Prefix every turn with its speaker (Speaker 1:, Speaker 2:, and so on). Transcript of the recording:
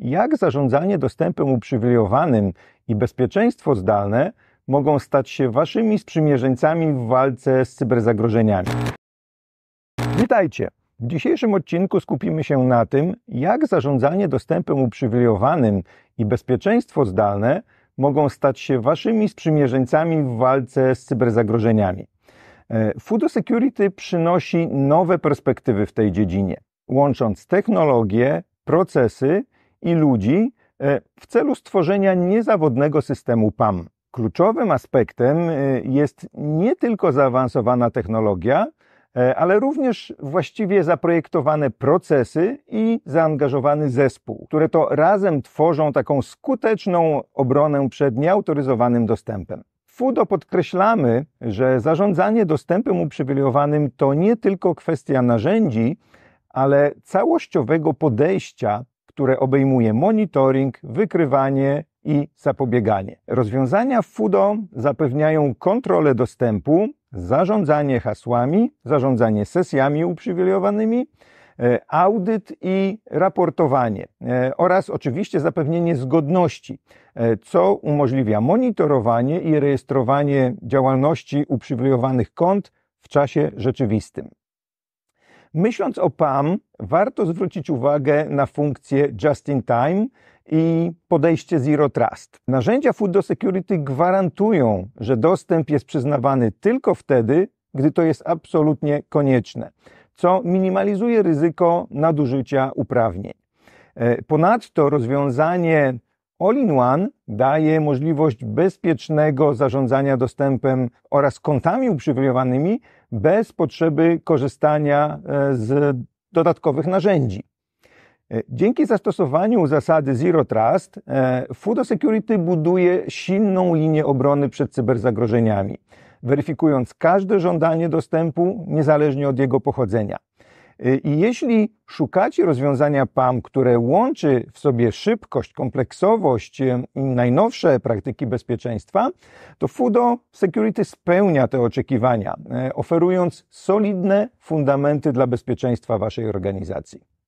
Speaker 1: jak zarządzanie dostępem uprzywilejowanym i bezpieczeństwo zdalne mogą stać się waszymi sprzymierzeńcami w walce z cyberzagrożeniami. Witajcie! W dzisiejszym odcinku skupimy się na tym, jak zarządzanie dostępem uprzywilejowanym i bezpieczeństwo zdalne mogą stać się waszymi sprzymierzeńcami w walce z cyberzagrożeniami. E, Fudo Security przynosi nowe perspektywy w tej dziedzinie, łącząc technologie, procesy i ludzi e, w celu stworzenia niezawodnego systemu PAM. Kluczowym aspektem e, jest nie tylko zaawansowana technologia, e, ale również właściwie zaprojektowane procesy i zaangażowany zespół, które to razem tworzą taką skuteczną obronę przed nieautoryzowanym dostępem. FUDO podkreślamy, że zarządzanie dostępem uprzywilejowanym to nie tylko kwestia narzędzi, ale całościowego podejścia które obejmuje monitoring, wykrywanie i zapobieganie. Rozwiązania FUDO zapewniają kontrolę dostępu, zarządzanie hasłami, zarządzanie sesjami uprzywilejowanymi, e, audyt i raportowanie e, oraz oczywiście zapewnienie zgodności, e, co umożliwia monitorowanie i rejestrowanie działalności uprzywilejowanych kont w czasie rzeczywistym. Myśląc o PAM, warto zwrócić uwagę na funkcję just in time i podejście Zero Trust. Narzędzia Food do Security gwarantują, że dostęp jest przyznawany tylko wtedy, gdy to jest absolutnie konieczne, co minimalizuje ryzyko nadużycia uprawnień. E, ponadto rozwiązanie All-in-One daje możliwość bezpiecznego zarządzania dostępem oraz kontami uprzywilejowanymi bez potrzeby korzystania e, z dodatkowych narzędzi. E, dzięki zastosowaniu zasady Zero Trust, e, Fudo Security buduje silną linię obrony przed cyberzagrożeniami, weryfikując każde żądanie dostępu niezależnie od jego pochodzenia. Y, I jeśli szukacie rozwiązania PAM, które łączy w sobie szybkość, kompleksowość y, i najnowsze praktyki bezpieczeństwa, to FUDO Security spełnia te oczekiwania, y, oferując solidne fundamenty dla bezpieczeństwa waszej organizacji.